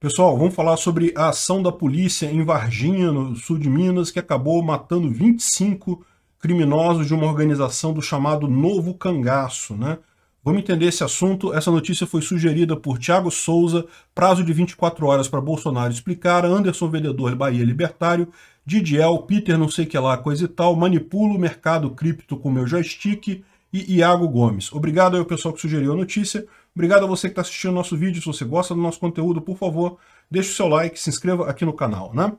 Pessoal, vamos falar sobre a ação da polícia em Varginha, no sul de Minas, que acabou matando 25 criminosos de uma organização do chamado Novo Cangaço, né? Vamos entender esse assunto. Essa notícia foi sugerida por Tiago Souza, prazo de 24 horas para Bolsonaro explicar, Anderson Vendedor Bahia Libertário, Didiel, Peter não sei que lá, coisa e tal, manipulo o mercado cripto com meu joystick e Iago Gomes. Obrigado ao pessoal que sugeriu a notícia. Obrigado a você que está assistindo o nosso vídeo. Se você gosta do nosso conteúdo, por favor, deixe o seu like, se inscreva aqui no canal, né?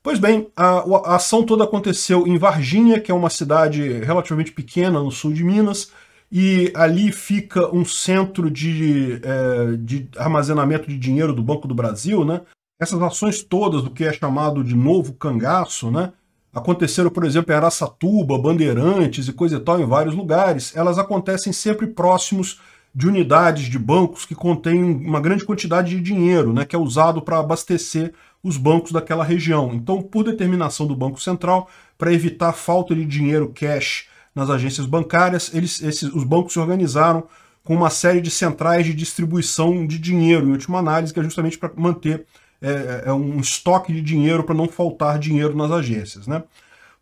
Pois bem, a, a ação toda aconteceu em Varginha, que é uma cidade relativamente pequena no sul de Minas, e ali fica um centro de, é, de, armazenamento de dinheiro do Banco do Brasil, né? Essas ações todas do que é chamado de novo cangaço, né? Aconteceram, por exemplo, em Araçatuba, Bandeirantes e coisa e tal, em vários lugares. Elas acontecem sempre próximos de unidades de bancos que contêm uma grande quantidade de dinheiro, né, que é usado para abastecer os bancos daquela região. Então, por determinação do Banco Central, para evitar falta de dinheiro cash nas agências bancárias, eles, esses, os bancos se organizaram com uma série de centrais de distribuição de dinheiro, em última análise, que é justamente para manter é, é, é, um estoque de dinheiro para não faltar dinheiro nas agências. Né?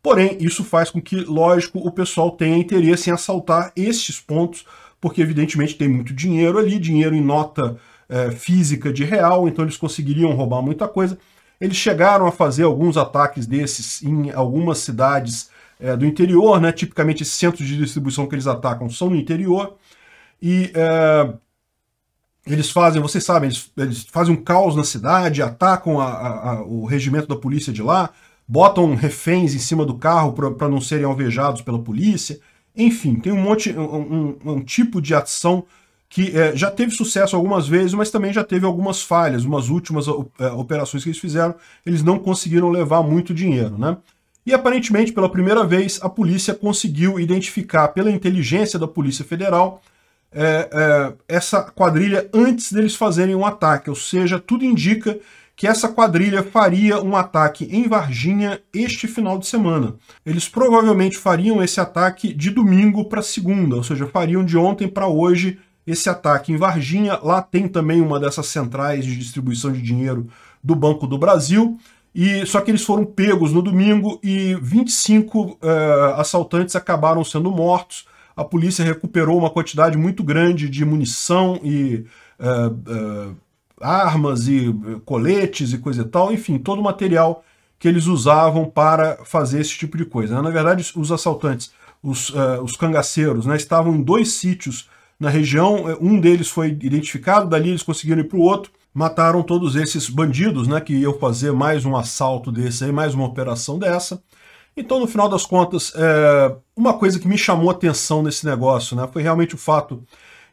Porém, isso faz com que, lógico, o pessoal tenha interesse em assaltar estes pontos porque evidentemente tem muito dinheiro ali, dinheiro em nota é, física de real, então eles conseguiriam roubar muita coisa. Eles chegaram a fazer alguns ataques desses em algumas cidades é, do interior, né? tipicamente esses centros de distribuição que eles atacam são no interior, e é, eles fazem, vocês sabem, eles, eles, fazem um caos na cidade, atacam a, a, a, o regimento da polícia de lá, botam reféns em cima do carro para não serem alvejados pela polícia. Enfim, tem um monte, um, um, um tipo de ação que é, já teve sucesso algumas vezes, mas também já teve algumas falhas. Umas últimas é, operações que eles fizeram, eles não conseguiram levar muito dinheiro, né? E aparentemente, pela primeira vez, a polícia conseguiu identificar, pela inteligência da Polícia Federal, é, é, essa quadrilha antes deles fazerem um ataque, ou seja, tudo indica que essa quadrilha faria um ataque em Varginha este final de semana. Eles provavelmente fariam esse ataque de domingo para segunda, ou seja, fariam de ontem para hoje esse ataque em Varginha. Lá tem também uma dessas centrais de distribuição de dinheiro do Banco do Brasil. E só que eles foram pegos no domingo e 25 uh, é, assaltantes acabaram sendo mortos a polícia recuperou uma quantidade muito grande de munição e é, é, armas e é, coletes e coisa e tal, enfim, todo o material que eles usavam para fazer esse tipo de coisa. Né? Na verdade, os assaltantes, os, uh, os cangaceiros, né, estavam em dois sítios na região, um deles foi identificado, dali eles conseguiram ir para o outro, mataram todos esses bandidos, né, que iam fazer mais um assalto desse aí, mais uma operação dessa. Então, no final das contas, é, uma coisa que me chamou a atenção nesse negócio né, foi realmente o fato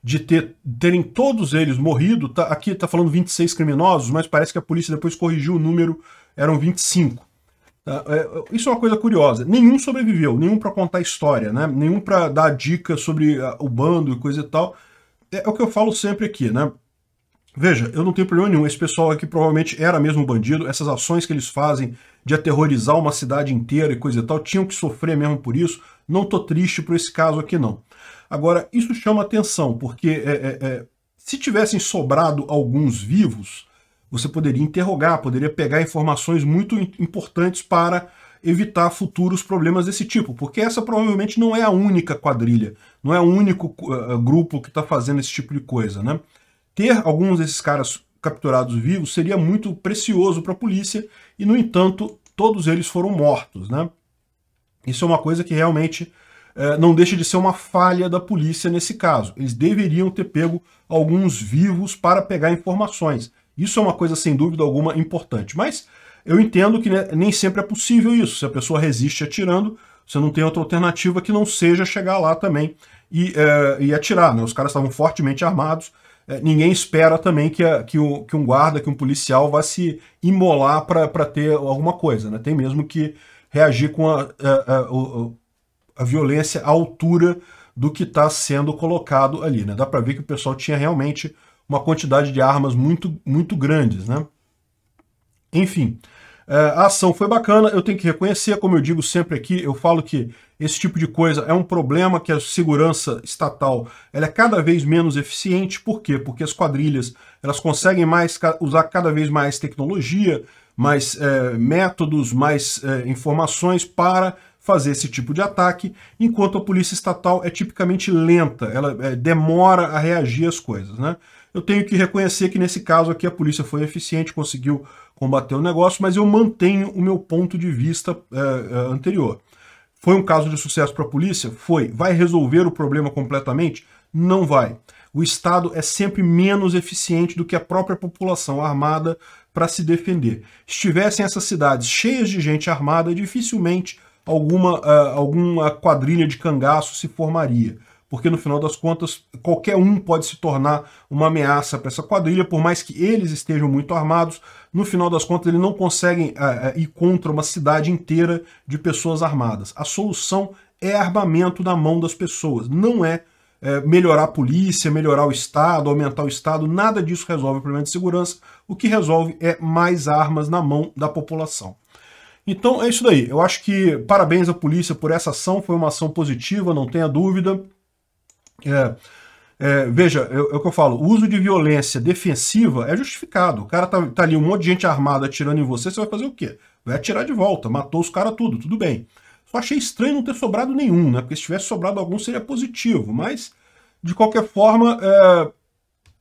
de ter, terem todos eles morrido. Tá, aqui está falando 26 criminosos, mas parece que a polícia depois corrigiu o número, eram 25. Tá? É, isso é uma coisa curiosa. Nenhum sobreviveu, nenhum para contar história, né? nenhum para dar dica sobre a, ah, o bando e coisa e tal. É, é o que eu falo sempre aqui, né? Veja, eu não tenho problema nenhum. Esse pessoal aqui provavelmente era mesmo bandido. Essas ações que eles fazem de aterrorizar uma cidade inteira e coisa e tal, tinham que sofrer mesmo por isso. Não tô triste por esse caso aqui, não. Agora, isso chama atenção, porque é, é, é, se tivessem sobrado alguns vivos, você poderia interrogar, poderia pegar informações muito importantes para evitar futuros problemas desse tipo, porque essa provavelmente não é a única quadrilha, não é o único uh, grupo que está fazendo esse tipo de coisa, né? ter alguns desses caras capturados vivos seria muito precioso para a polícia e, no entanto, todos eles foram mortos, né? Isso é uma coisa que realmente é, não deixa de ser uma falha da polícia nesse caso. Eles deveriam ter pego alguns vivos para pegar informações. Isso é uma coisa, sem dúvida alguma, importante. Mas eu entendo que né, nem sempre é possível isso. Se a pessoa resiste atirando, você não tem outra alternativa que não seja chegar lá também e, é, e atirar. Né? Os caras estavam fortemente armados, é, ninguém espera também que, a, que, o, que um guarda, que um policial vá se imolar para ter alguma coisa. Né? Tem mesmo que reagir com a, a, é, é, a violência à altura do que está sendo colocado ali. Né? Dá para ver que o pessoal tinha realmente uma quantidade de armas muito, muito grandes. Né? Enfim, é, a ação foi bacana, eu tenho que reconhecer, como eu digo sempre aqui, eu falo que esse tipo de coisa é um problema que a segurança estatal ela é cada vez menos eficiente. Por quê? Porque as quadrilhas elas conseguem mais usar cada vez mais tecnologia, mais é, métodos, mais é, informações para fazer esse tipo de ataque, enquanto a polícia estatal é tipicamente lenta, ela é, demora a reagir às coisas, né? Eu tenho que reconhecer que nesse caso aqui a polícia foi eficiente, conseguiu combater o negócio, mas eu mantenho o meu ponto de vista é, é anterior. Foi um caso de sucesso para a polícia? Foi. Vai resolver o problema completamente? Não vai. O Estado é sempre menos eficiente do que a própria população armada para se defender. Estivessem essas cidades cheias de gente armada, dificilmente alguma, uh, alguma quadrilha de cangaço se formaria porque no final das contas qualquer um pode se tornar uma ameaça para essa quadrilha, por mais que eles estejam muito armados, no final das contas eles não conseguem uh, ir contra uma cidade inteira de pessoas armadas. A solução é armamento na mão das pessoas, não é é, melhorar a polícia, melhorar o Estado, aumentar o Estado, nada disso resolve o problema de segurança. O que resolve é mais armas na mão da população. Então é isso daí. Eu acho que parabéns à polícia por essa ação, foi uma ação positiva, não tenha dúvida. É, é, veja, é, é, o que eu falo, o uso de violência defensiva é justificado. O cara tá, tá, ali, um monte de gente armada atirando em você, você vai fazer o quê? Vai atirar de volta, matou os caras tudo, tudo bem. Só achei estranho não ter sobrado nenhum, né? Porque se tivesse sobrado algum seria positivo, mas de qualquer forma é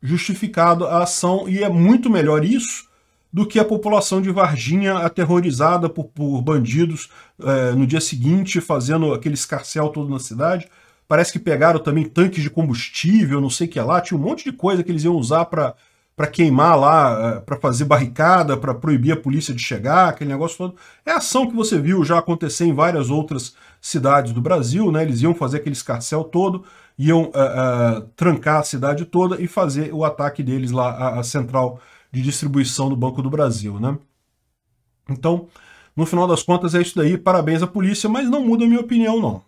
justificado a ação e é muito melhor isso do que a população de Varginha aterrorizada por, por bandidos é, no dia seguinte, fazendo aquele escarcel todo na cidade. Parece que pegaram também tanques de combustível, não sei o que lá. Tinha um monte de coisa que eles iam usar para queimar lá, eh, para fazer barricada, para proibir a polícia de chegar, aquele negócio todo. É ação que você viu já acontecer em várias outras cidades do Brasil, né? Eles iam fazer aquele escarcel todo, iam uh, uh, trancar a cidade toda e fazer o ataque deles lá à, à central de distribuição do Banco do Brasil, né? Então, no final das contas é isso daí, parabéns à polícia, mas não muda a minha opinião não.